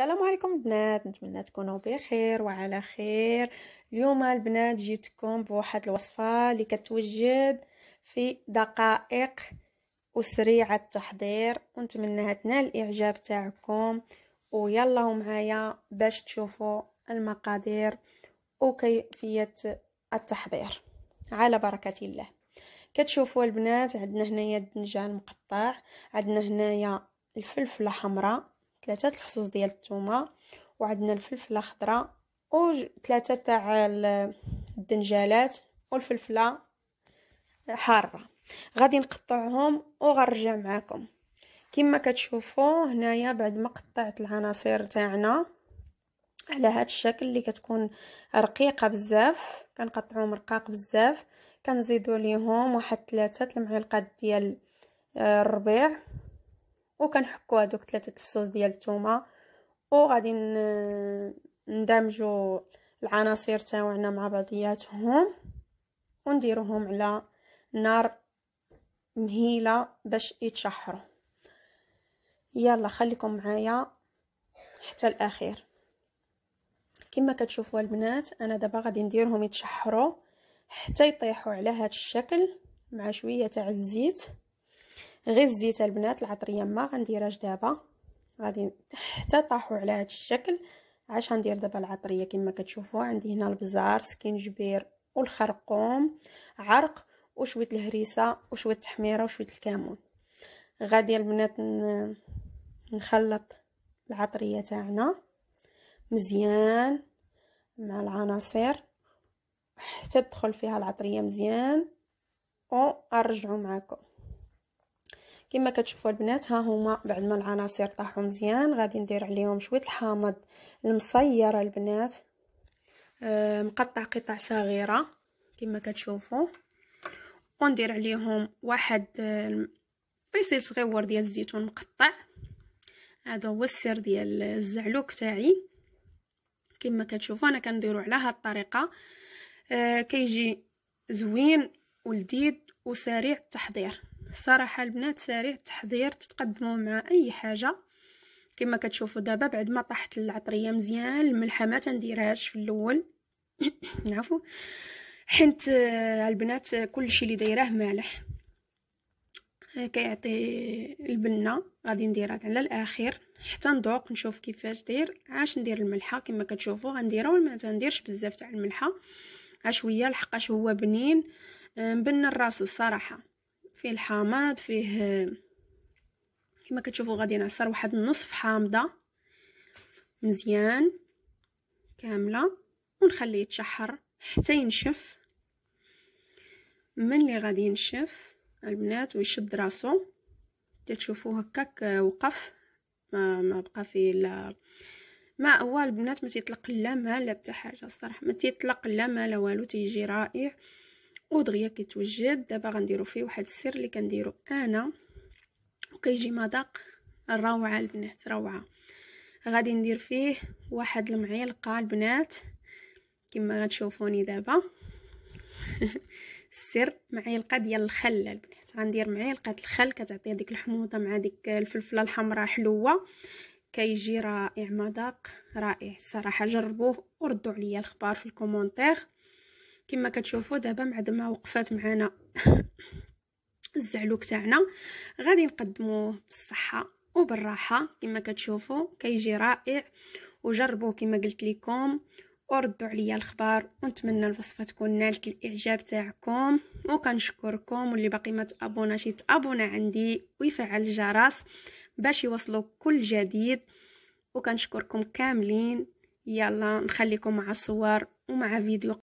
السلام عليكم البنات نتمنى تكونوا بخير وعلى خير اليوم البنات جيتكم بواحد الوصفه اللي كتوجد في دقائق وسريعه التحضير ونتمنىها تنال الاعجاب تاعكم ويلا معايا باش تشوفوا المقادير وكيفيه التحضير على بركه الله كتشوفوا البنات عندنا هنايا الدنجان مقطع عندنا هنايا الفلفله حمراء ثلاثه الفصوص ديال الثومه وعندنا الفلفله خضراء ثلاثه تاع الدنجالات والفلفله حاره غادي نقطعهم وغنرجع معكم كما كتشوفوا هنايا بعد ما قطعت العناصر تاعنا على هذا الشكل اللي كتكون رقيقه بزاف كنقطعوهم رقاق بزاف كنزيدوا ليهم واحد ثلاثه المعالق ديال الربيع وكنحكوا هذوك ثلاثه الفصوص ديال الثومه وغادي ندمجوا العناصر تاعنا مع بعضياتهم ونديروهم على نار مهيله باش يتشحروا يلا خليكم معايا حتى الاخير كما كتشوفوا البنات انا دابا غادي نديرهم يتشحروا حتى يطيحوا على هذا الشكل مع شويه تاع الزيت غير الزيت البنات العطريه ما غنديرهاش دابا غادي حتى طاحوا على هذا الشكل عاش غندير دابا العطريه كما كتشوفوا عندي هنا البزار سكينجبير والخرقوم عرق وشويه الهريسه وشويه التحميره وشويه الكمون غادي البنات نخلط العطريه تاعنا مزيان مع العناصر حتى تدخل فيها العطريه مزيان ونرجعوا معكم كما كتشوفوا البنات ها هما بعد ما العناصر طاحوا مزيان غادي ندير عليهم شويه الحامض المصير البنات آه، مقطع قطع صغيره كما كتشوفوا وندير عليهم واحد آه صغير صغيور ديال الزيتون مقطع هذا هو السر ديال الزعلوك تاعي كما كتشوفوا انا كنديرو على هاد الطريقه آه كيجي زوين ولذيذ وسريع التحضير صراحة البنات سريع التحضير تتقدموا مع أي حاجة كما كتشوفوا دابا بعد ما طاحت العطرية مزيان الملحة ما تنديرهاش في الأول عفوا حنت آه، البنات كل شيء اللي دايراه مالح آه، كيعطي البنة غادي نديرها على الآخر حتى ندوق نشوف كيفاش داير عاش ندير الملحة كما كتشوفوا غنديرها وما تنديرش بزاف تاع الملحة شويه لحقاش هو بنين آه، مبنى الراس الصراحه فيه الحامض فيه كما كتشوفوا غادي نعصر واحد النصف حامضه مزيان كامله ونخليه يتشحر حتى ينشف من اللي غادي ينشف البنات ويشد راسو كتشوفوا هكاك آه، وقف ما ما بقى فيه لا ما هو البنات ما تيطلق لا ما لا حتى حاجه الصراحه ما تيطلق لا ما لا والو تيجي رائع ودغيا كيتوجد دابا غنديرو فيه واحد السر اللي كنديرو انا وكيجي مذاق روعه البنات روعه غادي ندير فيه واحد المعلقه البنات كما غتشوفوني دابا السر معلقه ديال الخل البنات غندير معلقه الخل كتعطي ديك الحموضه مع ديك الفلفله الحمراء حلوه كيجي رائع مذاق رائع الصراحه جربوه وردوا عليا الخبار في الكومونتير كما كتشوفوا دابا بعد ما وقفات معنا الزعلوك تاعنا غادي نقدموه بالصحه وبالراحه كما كتشوفوا كيجي رائع وجربوه كما قلت لكم وردوا عليا الخبر ونتمنى الوصفه تكون نالت الاعجاب تاعكم وكنشكركم واللي باقي ما تابوناش يتابونا عندي ويفعل الجرس باش يوصلوا كل جديد وكنشكركم كاملين يلا نخليكم مع الصور ومع فيديو